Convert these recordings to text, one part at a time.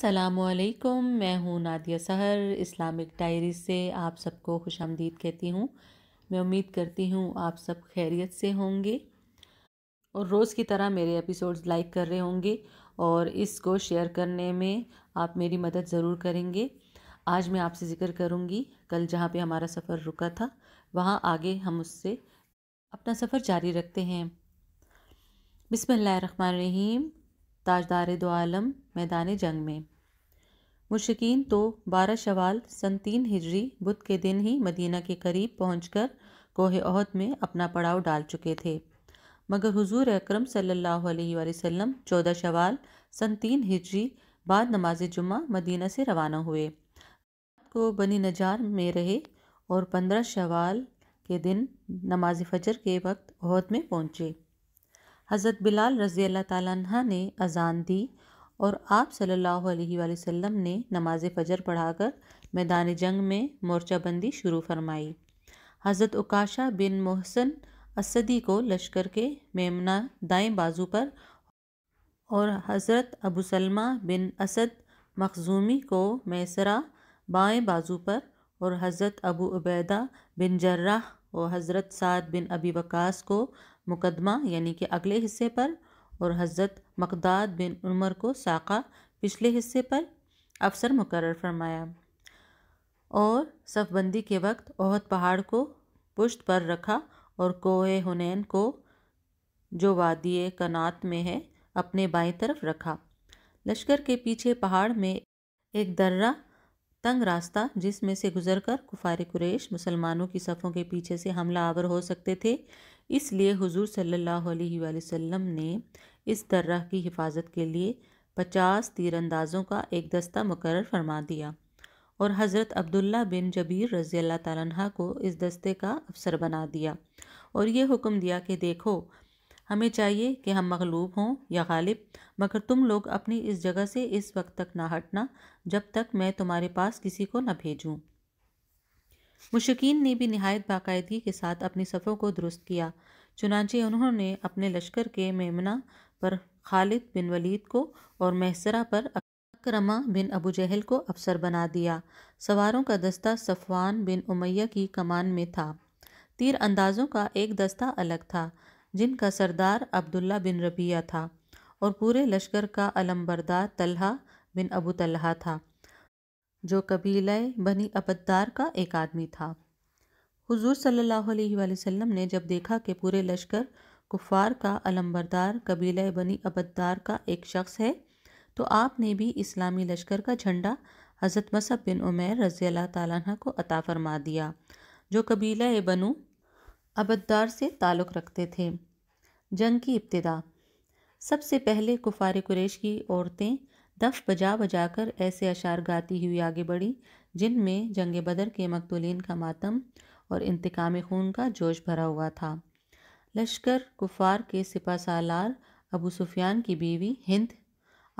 असलकुम मैं हूँ नादिया सहर इस्लामिक डायरी से आप सबको खुश आमदीद कहती हूँ मैं उम्मीद करती हूँ आप सब खैरियत से होंगे और रोज़ की तरह मेरे एपिसोड्स लाइक कर रहे होंगे और इसको शेयर करने में आप मेरी मदद ज़रूर करेंगे आज मैं आपसे ज़िक्र करूँगी कल जहाँ पे हमारा सफ़र रुका था वहाँ आगे हम उससे अपना सफ़र जारी रखते हैं बिसमीम ताजदार दो आलम मैदान जंग में मुश्किन तो बारह शवाल सन तीन हिजरी बुध के दिन ही मदीना के करीब पहुँच कर कोहे अहद में अपना पड़ाव डाल चुके थे मगर हुजूर अकरम सल्लल्लाहु अलैहि वसल्लम चौदह शवाल सन तीन हिजरी बाद नमाज जुम्मा मदीना से रवाना हुए को बनी नजार में रहे और पंद्रह शवाल के दिन नमाज फजर के वक्त अहद में पहुंचे हज़रत बिलाल रज़ी अल्लाह ताली ने अज़ान दी और आप सल्लल्लाहु अलैहि वसल्लम ने नमाज फ़जर पढ़ाकर मैदान जंग में मोर्चाबंदी शुरू फरमाई हज़रत उकाशा बिन मोहसन असदी को लश्कर के मेमना दाएं बाजू पर और हज़रत अबू सलमा बिन असद मखजूमी को मैसरा बाएं बाजू पर और हज़रत अबू उबैदा बिन जर्राह और हज़रत साद बिन अबी वकास को मुकदमा यानी कि अगले हिस्से पर और हज़रत मकदाद बिन उमर को साका पिछले हिस्से पर अफसर मुकर फरमाया और सफबंदी के वक्त ओहद पहाड़ को पुष्ट पर रखा और कोह हुनैन को जो वादिय कनात में है अपने बाएं तरफ रखा लश्कर के पीछे पहाड़ में एक दर्रा तंग रास्ता जिसमें से गुजरकर कुफार कुरेश मुसलमानों की सफ़ों के पीछे से हमला आवर हो सकते थे इसलिए हुजूर सल्लल्लाहु अलैहि वसल्लम ने इस दर्रा की हिफाजत के लिए पचास तीरंदाजों का एक दस्ता मुकर फरमा दिया और हज़रत अब्दुल्ला बिन जबीर रज़ी अल्लाह तह को इस दस्ते का अफसर बना दिया और ये हुक्म दिया कि देखो हमें चाहिए कि हम मगलूब हों या गालिब मगर तुम लोग अपनी इस जगह से इस वक्त तक ना हटना जब तक मैं तुम्हारे पास किसी को न भेजूँ मुशकिन ने भी नहायत बाकायदगी के साथ अपनी सफ़ों को दुरुस्त किया चुनाचे उन्होंने अपने लश्कर के मेमना पर खालिद बिन वलीद को और महसरा पर अक्रमा बिन अबू जहल को अफसर बना दिया सवारों का दस्ता सफवान बिन उमैया की कमान में था तीर अंदाजों का एक दस्ता अलग था जिनका सरदार अब्दुल्ला बिन रबिया था और पूरे लश्कर का अलमबरदार तलहा बिन अबू तलहा था जो कबीले बनी अबद्दार का एक आदमी था हुजूर सल्लल्लाहु अलैहि वसल्लम ने जब देखा कि पूरे लश्कर कुफार का अलम्बरदार कबीला बनी अबद्दार का एक शख्स है तो आपने भी इस्लामी लश्कर का झंडा हज़रत मसब बिन उमैर रज़ी अल्लाह तह को अता फरमा दिया जो कबीला बनु अबद्दार से ताल्लुक़ रखते थे जंग की इब्तदा सबसे पहले कुफार कुरेश की औरतें तफ बजा बजा कर ऐसे अशार गाती हुई आगे बढ़ी जिनमें जंग बदर के मकतूलिन का मातम और इंतकाम खून का जोश भरा हुआ था लश्कर कुफार के सिपा सालार अबू सुफियान की बीवी हिंद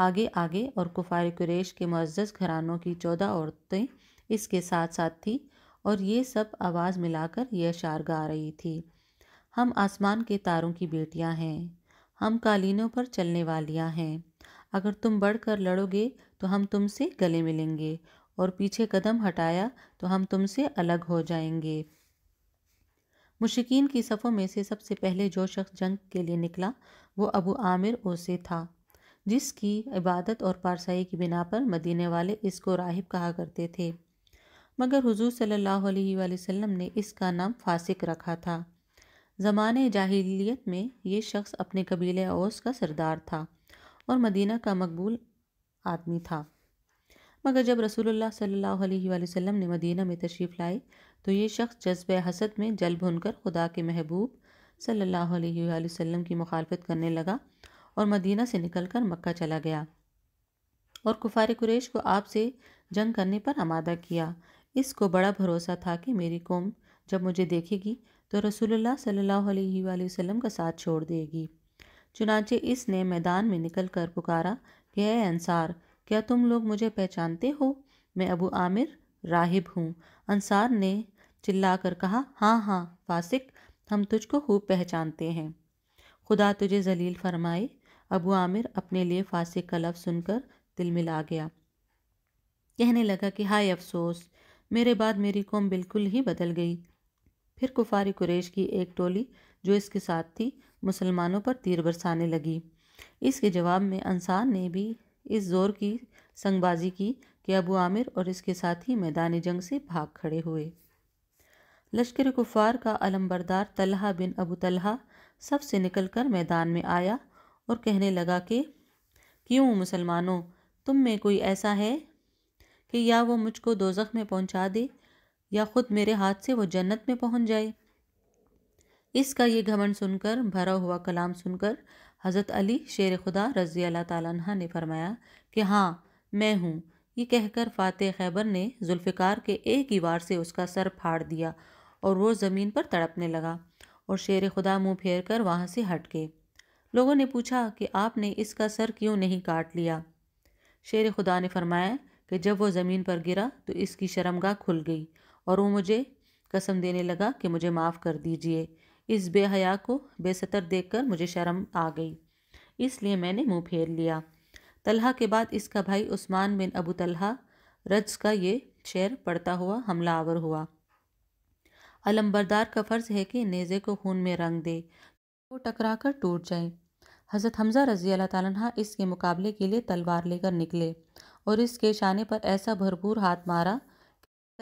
आगे आगे और कुफार कुरेश के मुज्ज़ घरानों की चौदह औरतें इसके साथ साथ थी और ये सब आवाज़ मिलाकर यह अशार गा रही थी हम आसमान के तारों की बेटियां हैं हम कालीनों पर चलने वालियां हैं अगर तुम बढ़कर लड़ोगे तो हम तुमसे गले मिलेंगे और पीछे कदम हटाया तो हम तुमसे अलग हो जाएंगे मुशिकीन की सफ़ों में से सबसे पहले जो शख्स जंग के लिए निकला वो अबू आमिर ओसे था जिसकी इबादत और पारसाई की बिना पर मदीने वाले इसको राहिब कहा करते थे मगर हुजूर सल्लल्लाहु अलैहि वसल्लम ने इसका नाम फासिक रखा था ज़माने जाहिलियत में ये शख्स अपने कबीले ओस का सरदार था और मदीना का मकबूल आदमी था मगर जब रसूलुल्लाह सल्लल्लाहु अलैहि वसल्लम ने मदीना में तशरीफ़ लाई तो ये शख्स जज्ब हसद में जल भुनकर खुदा के महबूब सल्लल्लाहु अलैहि वसल्लम की मुखालफत करने लगा और मदीना से निकलकर मक्का चला गया और कुफार कुरेश को आपसे जंग करने पर आमादा किया इसको बड़ा भरोसा था कि मेरी कौम जब मुझे देखेगी तो रसूलुल्लाह सल्लल्लाहु अलैहि वसल्लम का साथ छोड़ देगी चुनाचे इसने मैदान में निकल कर पुकारा कि है अंसार क्या तुम लोग मुझे पहचानते हो मैं अबू आमिर राहिब हूँ अंसार ने चिल्ला कर कहा हाँ हाँ फासिक हम तुझको खूब पहचानते हैं खुदा तुझे जलील फरमाए अबू आमिर अपने लिए फासिक का लफ्ज़ सुनकर दिल मिला गया कहने लगा कि हाय अफसोस मेरे बाद मेरी कौम बिल्कुल ही बदल गई फिर कुफारी कुरेश की एक टोली जो इसके साथ थी मुसलमानों पर तीर बरसाने लगी इसके जवाब में अंसार ने भी इस जोर की संगबाजी की कि अबू आमिर और इसके साथी मैदान जंग से भाग खड़े हुए लश्कर कुफ़ार का अलम्बरदार तलहा बिन अबू तलहा सब से निकल कर मैदान में आया और कहने लगा कि क्यों मुसलमानों तुम में कोई ऐसा है कि या वो मुझको दोजख में पहुंचा दे या ख़ुद मेरे हाथ से वो जन्नत में पहुंच जाए इसका ये घमंड सुनकर भरा हुआ कलाम सुनकर हज़रत अली शेर खुदा रज़ी अल्लाह तह ने फरमाया कि हाँ मैं हूँ ये कहकर फ़ातह खैबर ने जुल्फ़िकार के एक ही वार से उसका सर फाड़ दिया और वो ज़मीन पर तड़पने लगा और शेर खुदा मुँह फेर कर वहाँ से हट गए लोगों ने पूछा कि आपने इसका सर क्यों नहीं काट लिया शेर खुदा ने फरमाया कि जब वो ज़मीन पर गिरा तो इसकी शर्मगाह खुल गई और वो मुझे कसम देने लगा कि मुझे माफ़ कर दीजिए इस बेहया को बेसतर देखकर मुझे शर्म आ गई इसलिए मैंने मुंह फेर लिया तलहा के बाद इसका भाई उस्मान बिन अबू तलहा रज का ये शेर पड़ता हुआ हमला आवर हुआ अलम्बरदार का फ़र्ज है कि नेज़े को खून में रंग दे वो टकरा कर टूट जाए हज़रत हमज़ा रजी अल्लाह तला इसके मुकाबले के लिए तलवार लेकर निकले और इसके शाने पर ऐसा भरपूर हाथ मारा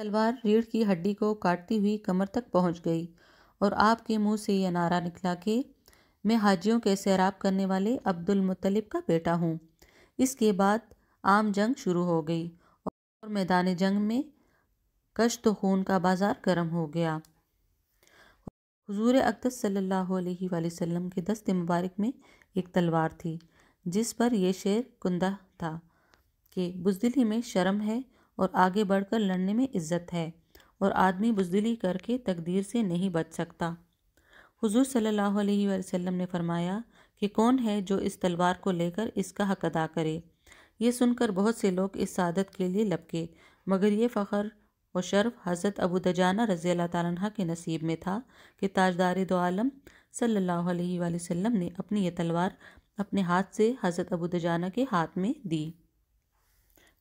तलवार रीढ़ की हड्डी को काटती हुई कमर तक पहुंच गई और आपके मुंह से यह नारा निकला कि मैं हाजियों के सैराब करने वाले अब्दुल मुतलिब का बेटा हूँ इसके बाद आम जंग शुरू हो गई और मैदान जंग में कश्त खून का बाज़ार गर्म हो गया हजूर अकदस सल्लल्लाहु अलैहि के दस्त मुबारक में एक तलवार थी जिस पर यह शेर कुंदा था कि बुजदिली में शर्म है और आगे बढ़कर लड़ने में इज्जत है और आदमी बुजदिली करके तकदीर से नहीं बच सकता हुजूर सल्लल्लाहु अलैहि वसल्लम ने फरमाया कि कौन है जो इस तलवार को लेकर इसका हक अदा करे ये सुनकर बहुत से लोग इस सादत के लिए लपके मगर ये फ़खर व शर्फ हज़रत अबू दजाना रज़ी अल्लाह तह के नसीब में था कि ताजदार दो आलम सल्लल्लाहु अलैहि वसल्लम ने अपनी यह तलवार अपने हाथ से हज़रत अबू दजाना के हाथ में दी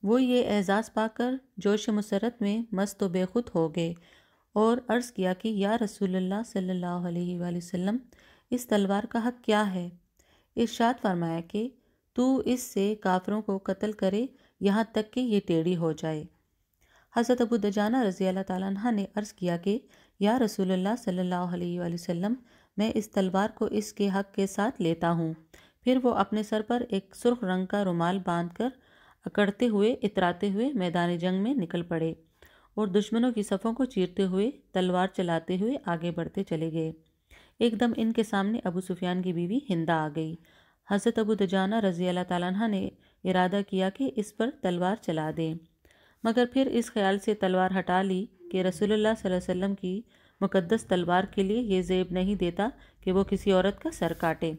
वो ये एज़ाज़ पाकर जोश मसरत में मस्त व बेखुद हो गए और अर्ज़ किया कि या रसूलुल्लाह सल्लल्लाहु अलैहि वसल्लम इस तलवार का हक क्या है इर्शाद फरमाया कि तू इससे काफरों को कत्ल करे यहाँ तक कि ये टेढ़ी हो जाए हज़रत अबू दजाना रज़ी अल्लाह ने अर्ज़ किया कि या रसूलुल्लाह सल्लल्लाहु अलैहि वसल्लम मैं इस तलवार को इसके हक के साथ लेता हूँ फिर वो अपने सर पर एक सुर्ख रंग का रुमाल बांध कर अकड़ते हुए इतराते हुए मैदान जंग में निकल पड़े और दुश्मनों की सफ़ों को चीरते हुए तलवार चलाते हुए आगे बढ़ते चले गए एकदम इनके सामने अबू सुफियान की बीवी हिंदा आ गई हज़रत अबू दजाना रज़ी अल्लाह तला ने इरादा किया कि इस पर तलवार चला दें मगर फिर इस ख्याल से तलवार हटा ली कि रसोल्ला वसम की मुकदस तलवार के लिए ये जेब नहीं देता कि वो किसी औरत का सर काटे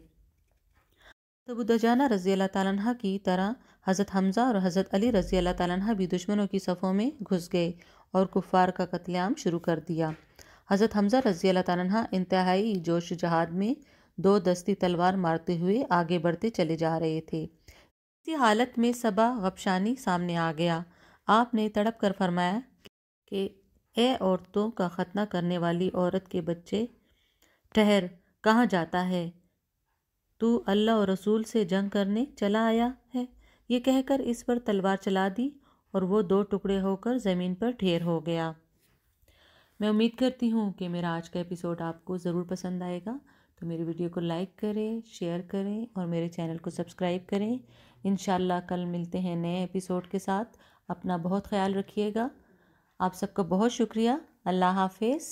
तो दजाना रज़ी अल्लाह तह की तरह हज़रत हमज़ा और हज़रत अली रज़ी अल्लाह तह भी दुश्मनों की सफ़ों में घुस गए और कुफ़ार का कत्लेम शुरू कर दिया हज़रत हमज़ा रज़ी अल्लाह तह इंतहाई जोश जहाद में दो दस्ती तलवार मारते हुए आगे बढ़ते चले जा रहे थे इसी हालत में सबा गपशानी सामने आ गया आपने तड़प कर फरमाया कि ए औरतों का ख़तना करने वाली औरत के बच्चे ठहर कहाँ जाता है तू अल्लाह और रसूल से जंग करने चला आया है ये कहकर इस पर तलवार चला दी और वो दो टुकड़े होकर ज़मीन पर ढेर हो गया मैं उम्मीद करती हूँ कि मेरा आज का एपिसोड आपको ज़रूर पसंद आएगा तो मेरी वीडियो को लाइक करें शेयर करें और मेरे चैनल को सब्सक्राइब करें इन कल मिलते हैं नए एपिसोड के साथ अपना बहुत ख्याल रखिएगा आप सबका बहुत शुक्रिया अल्लाह हाफिज़